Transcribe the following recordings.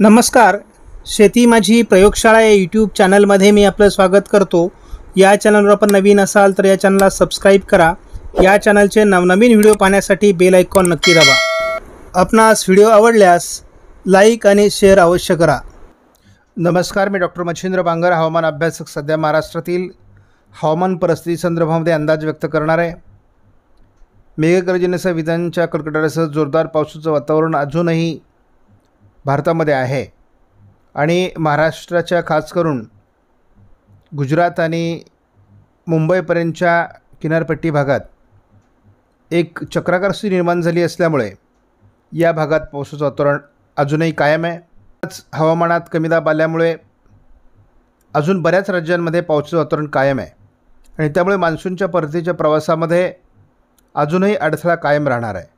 नमस्कार शेती माझी प्रयोगशाळा या यूट्यूब चॅनलमध्ये मी आपलं स्वागत करतो या चॅनलवर आपण नवीन असाल तर या चॅनलला सबस्क्राईब करा या चॅनलचे नवनवीन व्हिडिओ पाहण्यासाठी बेल आयकॉन नक्की दाबा आपणास व्हिडिओ आवडल्यास लाईक आणि शेअर अवश्य करा नमस्कार मी डॉक्टर मच्छिंद्र बांगर हवामान अभ्यासक सध्या महाराष्ट्रातील हवामान परिस्थिती संदर्भामध्ये अंदाज व्यक्त करणार आहे मेघगर्जनेसह विधानच्या कडकडाटासह जोरदार पावसाचं वातावरण अजूनही भारतामध्ये आहे आणि महाराष्ट्राच्या खास करून गुजरात आणि मुंबईपर्यंतच्या किनारपट्टी भागात एक चक्राकारस्थी निर्माण झाली असल्यामुळे या भागात पावसाचं वातावरण अजूनही कायम आहे आज हवामानात कमी दाब आल्यामुळे अजून बऱ्याच राज्यांमध्ये पावसाचं वातावरण कायम आहे आणि त्यामुळे मान्सूनच्या परतीच्या प्रवासामध्ये अजूनही अडथळा कायम राहणार आहे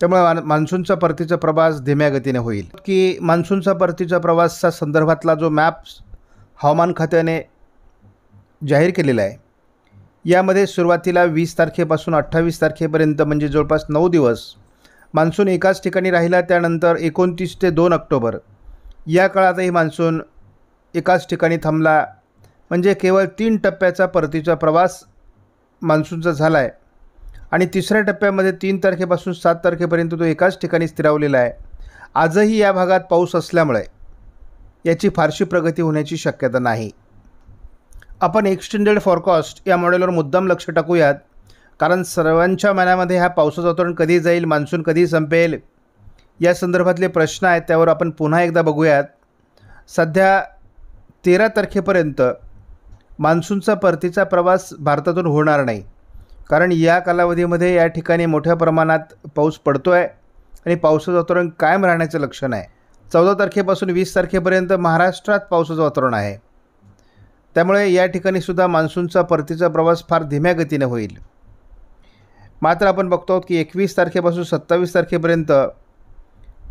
त्यामुळे मान्सूनचा परतीचा प्रवास धीम्या गतीने होईल की मान्सूनचा परतीचा प्रवासचा संदर्भातला जो मॅप हवामान खात्याने जाहीर केलेला आहे यामध्ये सुरुवातीला वीस तारखेपासून अठ्ठावीस तारखेपर्यंत म्हणजे जवळपास नऊ दिवस मान्सून एकाच ठिकाणी राहिला त्यानंतर एकोणतीस ते दोन ऑक्टोबर या काळातही मान्सून एकाच ठिकाणी थांबला म्हणजे केवळ तीन टप्प्याचा परतीचा प्रवास मान्सूनचा झाला आहे आणि तिसऱ्या टप्प्यामध्ये तीन तारखेपासून सात तारखेपर्यंत तो एकाच ठिकाणी स्थिरावलेला आहे आजही या भागात पाऊस असल्यामुळे याची फारशी प्रगती होण्याची शक्यता नाही आपण एक्सटेंडेड फॉरकास्ट या मॉडेलवर मुद्दाम लक्ष टाकूयात कारण सर्वांच्या मनामध्ये ह्या पावसाचं वातावरण कधी जाईल मान्सून कधी संपेल या संदर्भातले प्रश्न आहेत त्यावर आपण पुन्हा एकदा बघूयात सध्या तेरा तारखेपर्यंत मान्सूनचा परतीचा प्रवास भारतातून होणार नाही कारण या कालावधीमध्ये या ठिकाणी मोठ्या प्रमाणात पाऊस पडतो आहे आणि पावसाचं वातावरण कायम राहण्याचं लक्षण आहे चौदा तारखेपासून वीस तारखेपर्यंत महाराष्ट्रात पावसाचं वातावरण आहे त्यामुळे या ठिकाणी सुद्धा मान्सूनचा परतीचा प्रवास फार धीम्या गतीने होईल मात्र आपण बघतो आहोत की एकवीस तारखेपासून सत्तावीस तारखेपर्यंत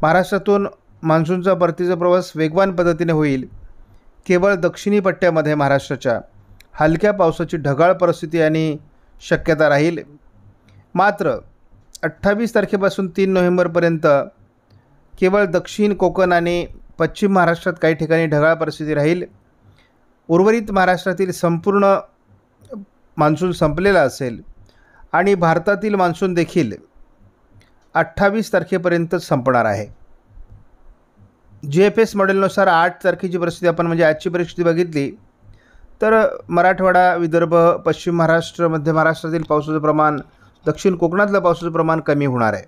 महाराष्ट्रातून मान्सूनचा परतीचा प्रवास वेगवान पद्धतीने होईल केवळ दक्षिणी पट्ट्यामध्ये महाराष्ट्राच्या हलक्या पावसाची ढगाळ परिस्थिती आणि शक्यता राहील मात्र अठ्ठावीस तारखेपासून तीन नोव्हेंबरपर्यंत केवळ दक्षिण कोकण आणि पश्चिम महाराष्ट्रात काही ठिकाणी ढगाळ परिस्थिती राहील उर्वरित महाराष्ट्रातील संपूर्ण मान्सून संपलेला असेल आणि भारतातील मान्सून देखील अठ्ठावीस तारखेपर्यंत संपणार आहे जी एफ एस मॉडेलनुसार आठ तारखेची परिस्थिती आपण म्हणजे आजची परिस्थिती बघितली तर मराठवाडा विदर्भ पश्चिम महाराष्ट्र मध्य महाराष्ट्रातील पावसाचं प्रमाण दक्षिण कोकणातलं पावसाचं प्रमाण कमी होणार आहे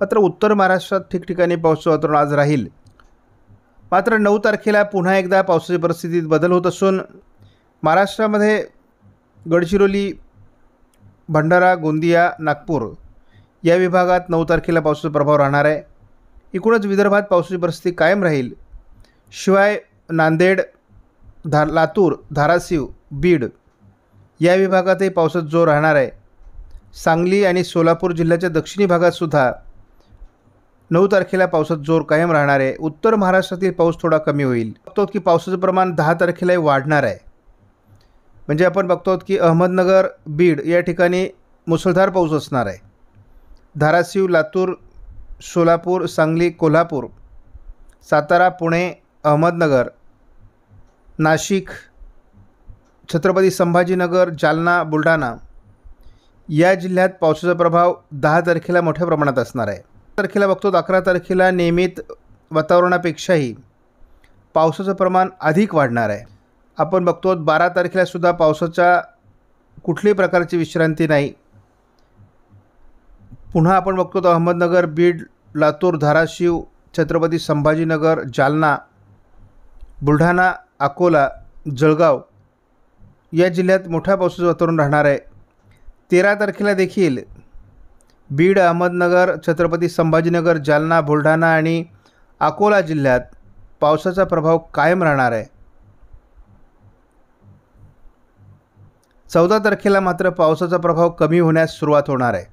मात्र उत्तर महाराष्ट्रात ठिकठिकाणी पावसाचं वातावरण आज राहील मात्र नऊ तारखेला पुन्हा एकदा पावसाची परिस्थितीत बदल होत असून महाराष्ट्रामध्ये गडचिरोली भंडारा गोंदिया नागपूर या विभागात नऊ तारखेला पावसाचा प्रभाव राहणार आहे एकूणच विदर्भात पावसाची परिस्थिती कायम राहील शिवाय नांदेड धा लातूर धाराशिव बीड या विभागातही पावसात जोर राहणार आहे सांगली आणि सोलापूर जिल्ह्याच्या दक्षिणी भागातसुद्धा नऊ तारखेला पावसात जोर कायम राहणार आहे उत्तर महाराष्ट्रातील पाऊस थोडा कमी होईल बघतो की पावसाचं प्रमाण दहा तारखेलाही वाढणार आहे म्हणजे आपण बघतो की अहमदनगर बीड या ठिकाणी मुसळधार पाऊस असणार आहे धाराशिव लातूर सोलापूर सांगली कोल्हापूर सातारा पुणे अहमदनगर नाशिक छत्रपती संभाजीनगर जालना बुलढाणा या जिल्ह्यात पावसाचा प्रभाव दहा तारखेला मोठ्या प्रमाणात असणार आहे तारखेला बघतो अकरा तारखेला नियमित वातावरणापेक्षाही पावसाचं प्रमाण अधिक वाढणार आहे आपण बघतो बारा तारखेलासुद्धा पावसाच्या कुठल्याही प्रकारची विश्रांती नाही पुन्हा आपण बघतो तर अहमदनगर बीड लातूर धाराशिव छत्रपती संभाजीनगर जालना बुलढाणा अकोला जळगाव या जिल्ह्यात मोठ्या पावसाचं वातावरण राहणार आहे तेरा तारखेला देखील बीड अहमदनगर छत्रपती संभाजीनगर जालना बुलढाणा आणि अकोला जिल्ह्यात पावसाचा प्रभाव कायम राहणार आहे चौदा तारखेला मात्र पावसाचा प्रभाव कमी होण्यास सुरुवात होणार आहे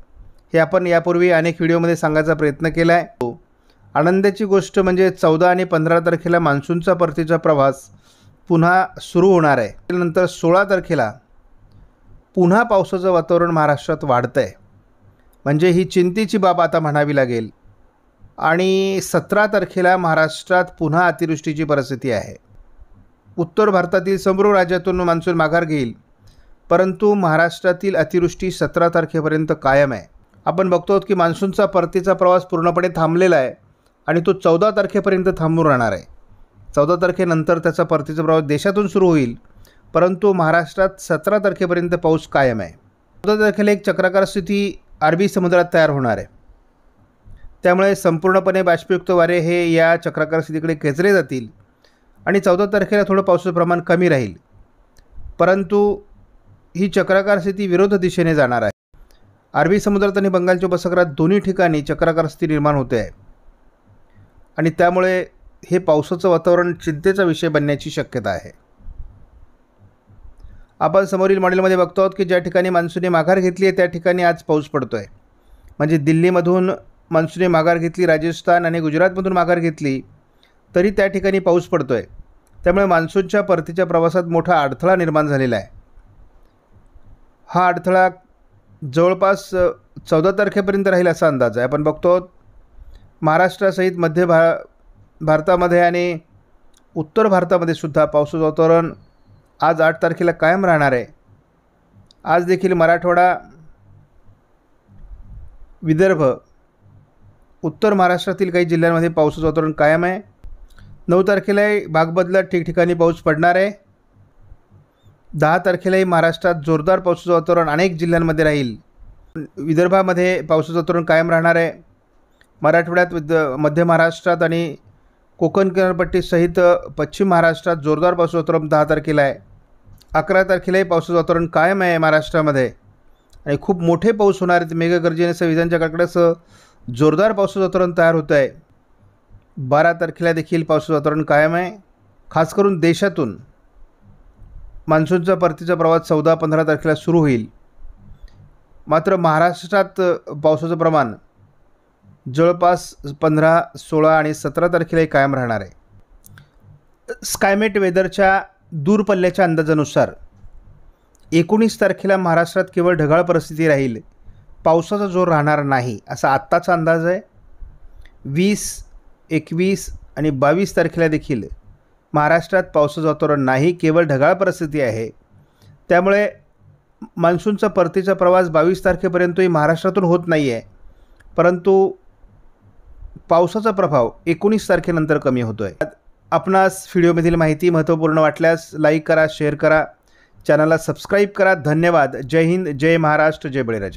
हे आपण यापूर्वी अनेक व्हिडिओमध्ये सांगायचा प्रयत्न केला आहे आनंदाची गोष्ट म्हणजे चौदा आणि पंधरा तारखेला मान्सूनचा परतीचा प्रवास पुन्हा सुरू होणार आहे त्यानंतर सोळा तारखेला पुन्हा पावसाचं वातावरण महाराष्ट्रात वाढतं आहे म्हणजे ही चिंतेची बाब आता म्हणावी लागेल आणि सतरा तारखेला महाराष्ट्रात पुन्हा अतिवृष्टीची परिस्थिती आहे उत्तर भारतातील समृद्ध राज्यातून मान्सून माघार घेईल परंतु महाराष्ट्रातील अतिवृष्टी सतरा तारखेपर्यंत कायम आहे आपण बघतो आहोत की मान्सूनचा परतीचा प्रवास पूर्णपणे थांबलेला आहे आणि तो चौदा तारखेपर्यंत थांबून राहणार आहे चौदा तारखेनंतर त्याचा परतीचा प्रवास देशातून सुरू होईल परंतु महाराष्ट्रात सतरा तारखेपर्यंत पाऊस कायम आहे चौदा तारखेला एक चक्राकार स्थिती अरबी समुद्रात तयार होणार आहे त्यामुळे संपूर्णपणे बाष्पयुक्त वारे हे या चक्राकार स्थितीकडे खेचले जातील आणि चौदा तारखेला थोडं पावसाचं प्रमाण कमी राहील परंतु ही चक्राकार स्थिती विरोध दिशेने जाणार आहे अरबी समुद्रात आणि बंगालच्या उपसागरात दोन्ही ठिकाणी चक्राकार स्थिती निर्माण होते आहे आणि त्यामुळे हे पावसाचं वातावरण चिंतेचा विषय बनण्याची शक्यता आहे आपण समोरील मॉडेलमध्ये बघतो आहोत की ज्या ठिकाणी मान्सूने माघार घेतली आहे त्या ठिकाणी आज पाऊस पडतो आहे म्हणजे दिल्लीमधून मान्सूने माघार घेतली राजस्थान आणि गुजरातमधून माघार घेतली तरी त्या ठिकाणी पाऊस पडतो आहे त्यामुळे मान्सूनच्या परतीच्या प्रवासात मोठा अडथळा निर्माण झालेला आहे हा अडथळा जवळपास चौदा तारखेपर्यंत राहील असा अंदाज आहे आपण बघतो महाराष्ट्रासहित मध्य भा भारतामध्ये आणि उत्तर भारतामध्ये सुद्धा पावसाचं वातावरण आज आठ तारखेला कायम राहणार आहे आज देखील मराठवाडा विदर्भ उत्तर महाराष्ट्रातील काही जिल्ह्यांमध्ये पावसाचं वातावरण कायम आहे नऊ तारखेलाही भागबदलात ठिकठिकाणी पाऊस पडणार आहे दहा तारखेलाही महाराष्ट्रात जोरदार पावसाचं वातावरण अनेक जिल्ह्यांमध्ये राहील विदर्भामध्ये पावसाचं वातावरण कायम राहणार आहे मराठवाड्यात विद मध्य महाराष्ट्रात आणि कोकण किनारपट्टीसहित पश्चिम महाराष्ट्रात जोरदार पावसाचं वातावरण दहा तारखेला आहे अकरा तारखेलाही पावसाचं वातावरण कायम आहे महाराष्ट्रामध्ये आणि खूप मोठे पाऊस होणार आहेत मेघगर्जने विजांच्या कडकड्यासह जोरदार पावसाचं वातावरण तयार होतं आहे बारा तारखेला देखील पावसाचं वातावरण कायम आहे खास करून देशातून मान्सूनचा परतीचा प्रवास चौदा पंधरा तारखेला सुरू होईल मात्र महाराष्ट्रात पावसाचं प्रमाण जवळपास पंधरा सोळा आणि सतरा तारखेलाही कायम राहणार आहे स्कायमेट वेदरच्या दूरपल्ल्याच्या अंदाजानुसार एकोणीस तारखेला महाराष्ट्रात केवळ ढगाळ परिस्थिती राहील पावसाचा जोर राहणार नाही असा आत्ताचा अंदाज आहे वीस एकवीस आणि बावीस तारखेला देखील महाराष्ट्रात पावसाचं वातावरण नाही केवळ ढगाळ परिस्थिती आहे त्यामुळे मान्सूनचा परतीचा प्रवास बावीस तारखेपर्यंतही महाराष्ट्रातून होत नाही आहे परंतु पावसाचा प्रभाव एकोणीस तारखेनंतर कमी होतोय आपणास व्हिडिओमधील माहिती महत्त्वपूर्ण वाटल्यास लाईक करा शेअर करा चॅनलला सबस्क्राईब करा धन्यवाद जय हिंद जय महाराष्ट्र जय बळीराजा